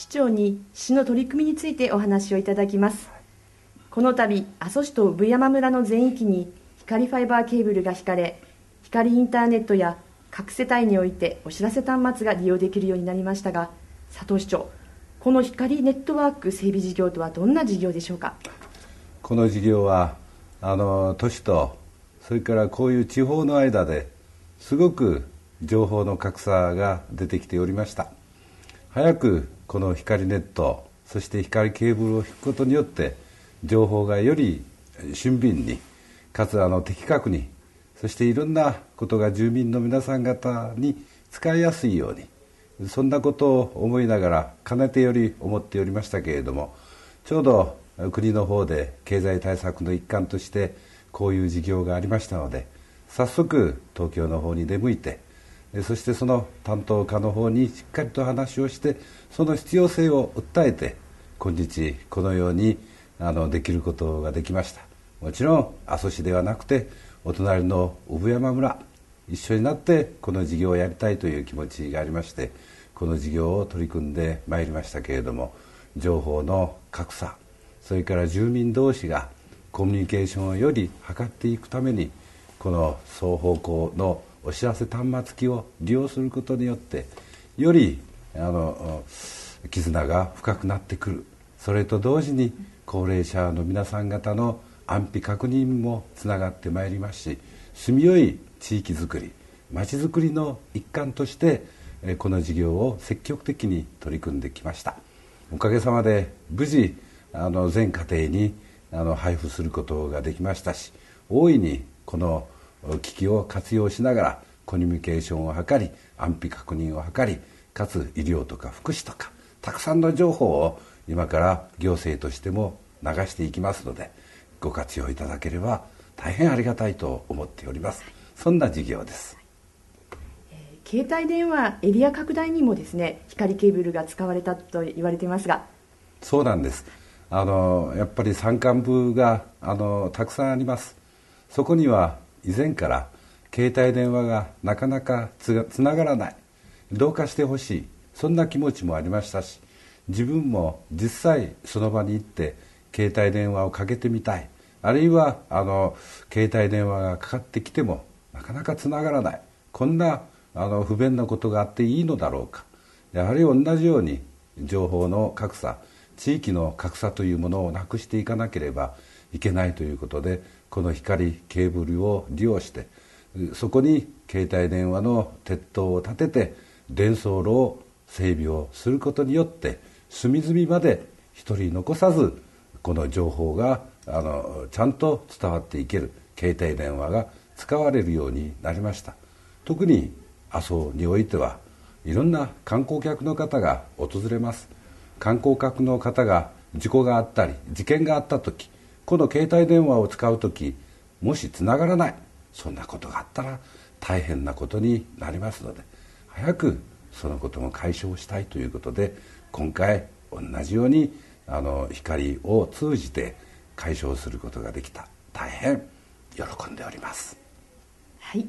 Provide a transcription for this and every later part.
市長に市の取り組みについてお話をいただきますこの度阿蘇市と産山村の全域に光ファイバーケーブルが引かれ光インターネットや各世帯においてお知らせ端末が利用できるようになりましたが佐藤市長この光ネットワーク整備事業とはどんな事業でしょうかこの事業はあの都市とそれからこういう地方の間ですごく情報の格差が出てきておりました早くこの光ネットそして光ケーブルを引くことによって情報がより俊敏にかつあの的確にそしていろんなことが住民の皆さん方に使いやすいようにそんなことを思いながらかねてより思っておりましたけれどもちょうど国の方で経済対策の一環としてこういう事業がありましたので早速東京の方に出向いてそしてその担当課の方にしっかりと話をしてその必要性を訴えて今日このようにあのできることができましたもちろん阿蘇市ではなくてお隣の産山村一緒になってこの事業をやりたいという気持ちがありましてこの事業を取り組んでまいりましたけれども情報の格差それから住民同士がコミュニケーションをより図っていくためにこの双方向のお知らせ端末機を利用することによってよりあの絆が深くなってくるそれと同時に高齢者の皆さん方の安否確認もつながってまいりますし住みよい地域づくりまちづくりの一環としてこの事業を積極的に取り組んできましたおかげさまで無事あの全家庭にあの配布することができましたし大いにこの機器を活用しながらコミュニケーションを図り安否確認を図りかつ医療とか福祉とかたくさんの情報を今から行政としても流していきますのでご活用いただければ大変ありがたいと思っておりますそんな事業です携帯電話エリア拡大にもですね光ケーブルが使われたと言われていますがそうなんですあのやっぱり山間部があのたくさんありますそこには以前から携帯電話がなかなかつつながらないどうかしてほしいそんな気持ちもありましたし自分も実際その場に行って携帯電話をかけてみたいあるいはあの携帯電話がかかってきてもなかなかつながらないこんなあの不便なことがあっていいのだろうかやはり同じように情報の格差地域の格差というものをなくしていかなければいけないということでこの光ケーブルを利用してそこに携帯電話の鉄塔を立てて伝送路を整備をすることによって隅々まで一人残さずこの情報があのちゃんと伝わっていける携帯電話が使われるようになりました特に麻生においてはいろんな観光客の方が訪れます観光客の方が事故があったり事件があった時この携帯電話を使う時もしつながらないそんなことがあったら大変なことになりますので早くそのことも解消したいということで今回同じようにあの光を通じて解消することができた大変喜んでおりますはい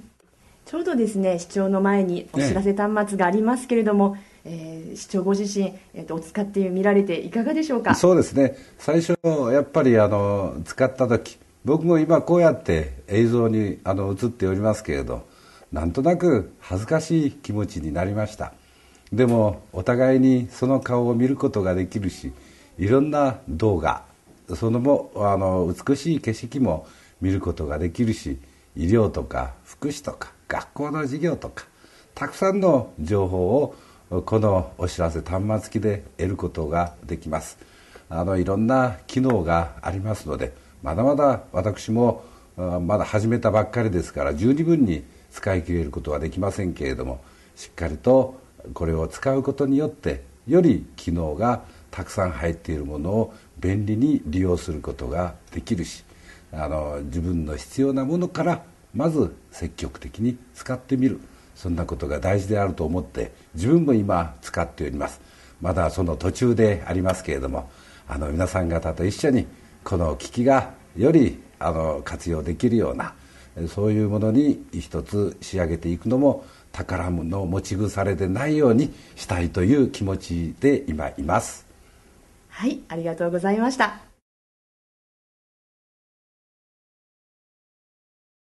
ちょうどですね視聴の前にお知らせ端末がありますけれども、ねえー、市長ご自身、えーと、と使ってみられていかがでしょうかそうですね最初やっぱりあの使った時僕も今こうやって映像にあの映っておりますけれどなんとなく恥ずかしい気持ちになりましたでもお互いにその顔を見ることができるしいろんな動画そのもあの美しい景色も見ることができるし医療とか福祉とか学校の授業とかたくさんの情報をこのお知らせ端末機で得ることができますあのいろんな機能がありますのでまだまだ私もまだ始めたばっかりですから十二分に使い切れることはできませんけれどもしっかりとこれを使うことによってより機能がたくさん入っているものを便利に利用することができるしあの自分の必要なものからまず積極的に使ってみるそんなことが大事であると思って自分も今使っておりますまだその途中でありますけれどもあの皆さん方と一緒にこの危機がよりあの活用できるようなそういうものに一つ仕上げていくのも宝の持ち腐れでないようにしたいという気持ちで今いますはいありがとうございました